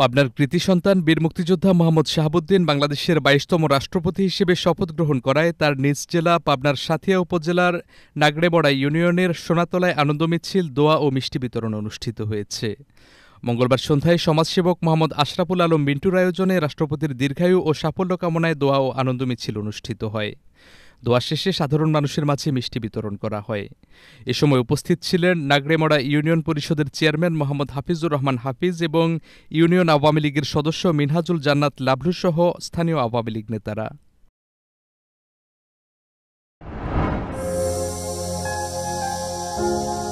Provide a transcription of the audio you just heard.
পাবনার কৃতি সন্তান বীর মুক্তিযোদ্ধা মোহাম্মদ শাহাবুদ্দিন বাংলাদেশের বাইশতম রাষ্ট্রপতি হিসেবে শপথ গ্রহণ করায় তার নিজ জেলা পাবনার সাথিয়া উপজেলার নাগড়েবড়া ইউনিয়নের সোনাতলায় আনন্দ মিছিল দোয়া ও মিষ্টি বিতরণ অনুষ্ঠিত হয়েছে মঙ্গলবার সন্ধ্যায় সমাজসেবক মোহাম্মদ আশরাফুল আলম মিন্টুর আয়োজনে রাষ্ট্রপতির দীর্ঘায়ু ও সাফল্য কামনায় দোয়া ও আনন্দ মিছিল অনুষ্ঠিত হয় দোয়া শেষে সাধারণ মানুষের মাঝে মিষ্টি বিতরণ করা হয় এ সময় উপস্থিত ছিলেন নাগরেমড়া ইউনিয়ন পরিষদের চেয়ারম্যান মোহাম্মদ হাফিজুর রহমান হাফিজ এবং ইউনিয়ন আওয়ামী লীগের সদস্য মিনহাজুল জান্নাত লাভলুসহ স্থানীয় আওয়ামী লীগ নেতারা thank you